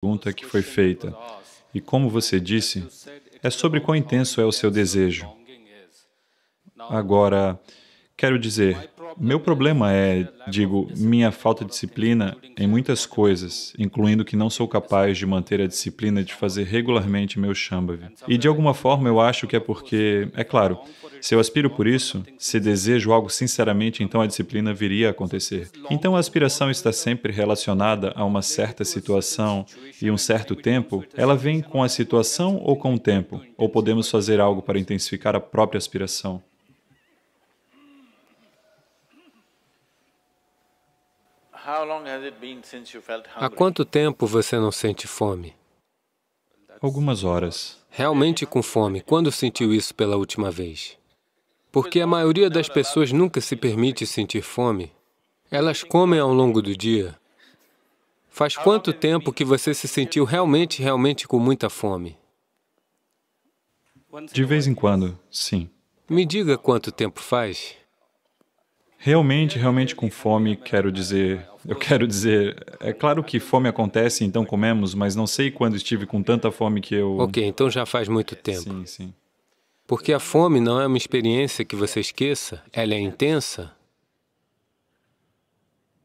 pergunta que foi feita. E como você disse, é sobre quão intenso é o seu desejo. Agora, quero dizer, meu problema é, digo, minha falta de disciplina em muitas coisas, incluindo que não sou capaz de manter a disciplina de fazer regularmente meu Shambhavi. E de alguma forma eu acho que é porque, é claro, se eu aspiro por isso, se desejo algo sinceramente, então a disciplina viria a acontecer. Então a aspiração está sempre relacionada a uma certa situação e um certo tempo, ela vem com a situação ou com o tempo, ou podemos fazer algo para intensificar a própria aspiração. Há quanto tempo você não sente fome? Algumas horas. Realmente com fome, quando sentiu isso pela última vez? Porque a maioria das pessoas nunca se permite sentir fome. Elas comem ao longo do dia. Faz quanto tempo que você se sentiu realmente, realmente com muita fome? De vez em quando, sim. Me diga quanto tempo faz. Realmente, realmente com fome, quero dizer, eu quero dizer, é claro que fome acontece, então comemos, mas não sei quando estive com tanta fome que eu... Ok, então já faz muito tempo. Sim, sim. Porque a fome não é uma experiência que você esqueça, ela é intensa.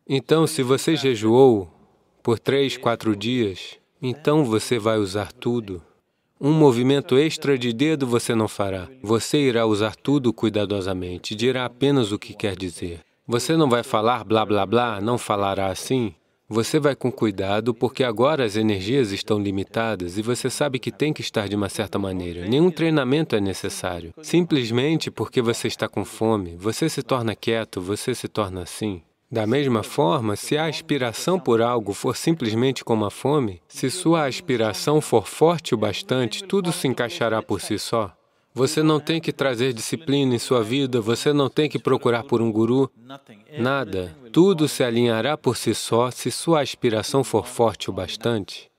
Então, se você jejuou por três, quatro dias, então você vai usar tudo. Um movimento extra de dedo você não fará. Você irá usar tudo cuidadosamente, dirá apenas o que quer dizer. Você não vai falar blá blá blá, não falará assim. Você vai com cuidado, porque agora as energias estão limitadas e você sabe que tem que estar de uma certa maneira. Nenhum treinamento é necessário. Simplesmente porque você está com fome, você se torna quieto, você se torna assim. Da mesma forma, se a aspiração por algo for simplesmente como a fome, se sua aspiração for forte o bastante, tudo se encaixará por si só. Você não tem que trazer disciplina em sua vida, você não tem que procurar por um guru, nada. Tudo se alinhará por si só se sua aspiração for forte o bastante.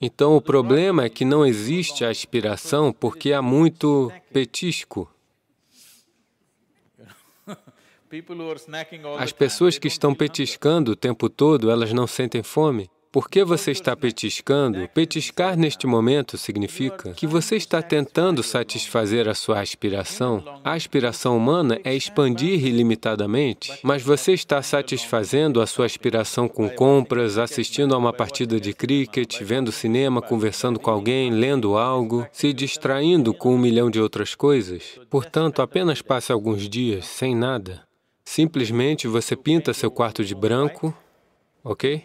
Então, o problema é que não existe aspiração porque há muito petisco. As pessoas que estão petiscando o tempo todo, elas não sentem fome. Por que você está petiscando? Petiscar neste momento significa que você está tentando satisfazer a sua aspiração. A aspiração humana é expandir ilimitadamente, mas você está satisfazendo a sua aspiração com compras, assistindo a uma partida de cricket, vendo cinema, conversando com alguém, lendo algo, se distraindo com um milhão de outras coisas. Portanto, apenas passe alguns dias sem nada. Simplesmente você pinta seu quarto de branco, ok?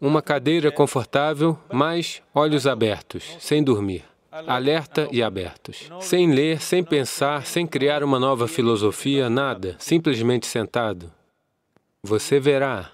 Uma cadeira confortável, mas olhos abertos, sem dormir. Alerta e abertos. Sem ler, sem pensar, sem criar uma nova filosofia, nada. Simplesmente sentado. Você verá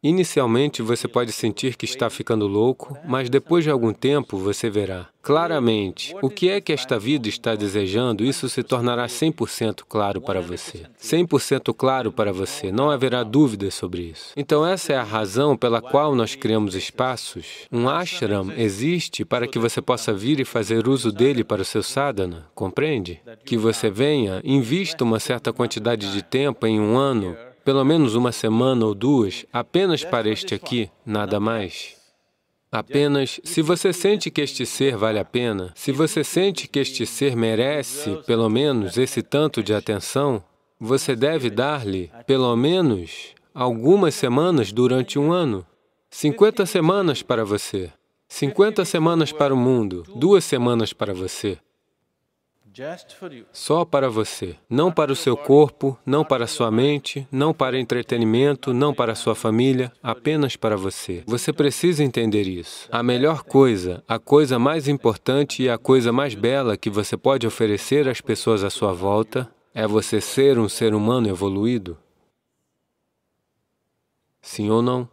Inicialmente você pode sentir que está ficando louco, mas depois de algum tempo você verá. Claramente, o que é que esta vida está desejando, isso se tornará 100% claro para você. 100% claro para você, não haverá dúvidas sobre isso. Então essa é a razão pela qual nós criamos espaços. Um ashram existe para que você possa vir e fazer uso dele para o seu sadhana, compreende? Que você venha, invista uma certa quantidade de tempo em um ano pelo menos uma semana ou duas, apenas para este aqui, nada mais. Apenas, se você sente que este ser vale a pena, se você sente que este ser merece, pelo menos, esse tanto de atenção, você deve dar-lhe, pelo menos, algumas semanas durante um ano. 50 semanas para você, 50 semanas para o mundo, duas semanas para você. Só para você. Não para o seu corpo, não para a sua mente, não para entretenimento, não para a sua família, apenas para você. Você precisa entender isso. A melhor coisa, a coisa mais importante e a coisa mais bela que você pode oferecer às pessoas à sua volta é você ser um ser humano evoluído. Sim ou não?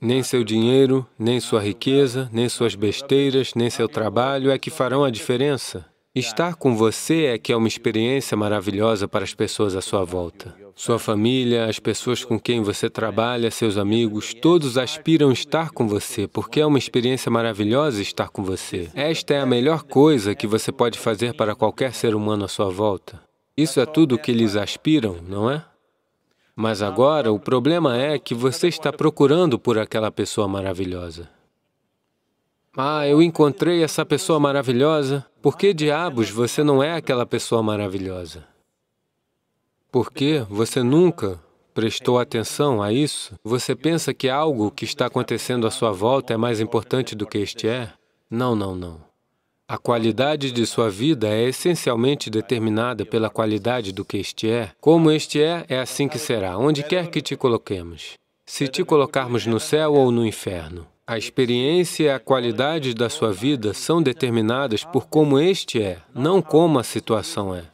Nem seu dinheiro, nem sua riqueza, nem suas besteiras, nem seu trabalho é que farão a diferença. Estar com você é que é uma experiência maravilhosa para as pessoas à sua volta. Sua família, as pessoas com quem você trabalha, seus amigos, todos aspiram estar com você, porque é uma experiência maravilhosa estar com você. Esta é a melhor coisa que você pode fazer para qualquer ser humano à sua volta. Isso é tudo o que eles aspiram, não é? Mas agora, o problema é que você está procurando por aquela pessoa maravilhosa. Ah, eu encontrei essa pessoa maravilhosa. Por que diabos você não é aquela pessoa maravilhosa? Porque você nunca prestou atenção a isso? Você pensa que algo que está acontecendo à sua volta é mais importante do que este é? Não, não, não. A qualidade de sua vida é essencialmente determinada pela qualidade do que este é. Como este é, é assim que será, onde quer que te coloquemos. Se te colocarmos no céu ou no inferno. A experiência e a qualidade da sua vida são determinadas por como este é, não como a situação é.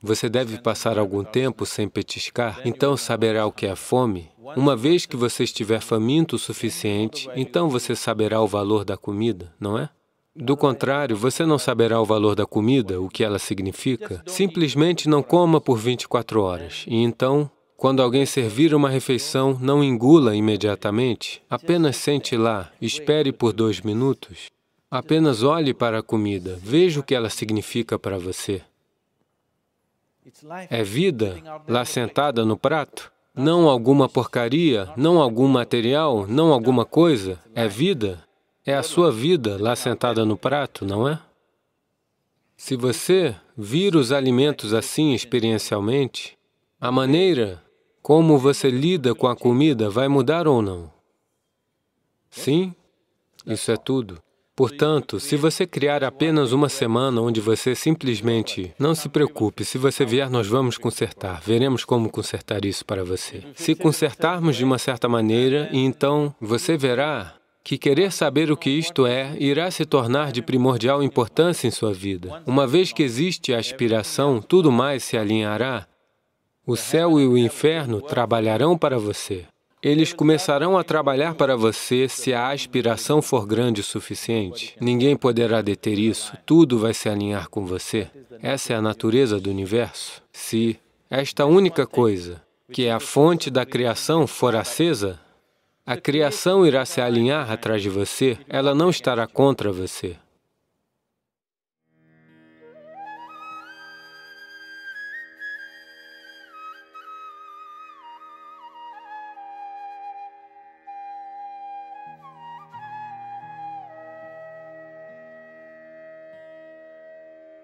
Você deve passar algum tempo sem petiscar, então saberá o que é fome. Uma vez que você estiver faminto o suficiente, então você saberá o valor da comida, não é? Do contrário, você não saberá o valor da comida, o que ela significa. Simplesmente não coma por 24 horas. E então, quando alguém servir uma refeição, não engula imediatamente. Apenas sente lá, espere por dois minutos. Apenas olhe para a comida, veja o que ela significa para você. É vida lá sentada no prato? Não alguma porcaria, não algum material, não alguma coisa. É vida é a sua vida lá sentada no prato, não é? Se você vir os alimentos assim experiencialmente, a maneira como você lida com a comida vai mudar ou não? Sim? Isso é tudo. Portanto, se você criar apenas uma semana onde você simplesmente... Não se preocupe, se você vier, nós vamos consertar. Veremos como consertar isso para você. Se consertarmos de uma certa maneira, então você verá que querer saber o que isto é irá se tornar de primordial importância em sua vida. Uma vez que existe a aspiração, tudo mais se alinhará. O céu e o inferno trabalharão para você. Eles começarão a trabalhar para você se a aspiração for grande o suficiente. Ninguém poderá deter isso, tudo vai se alinhar com você. Essa é a natureza do universo. Se esta única coisa, que é a fonte da criação, for acesa, a criação irá se alinhar atrás de você, ela não estará contra você.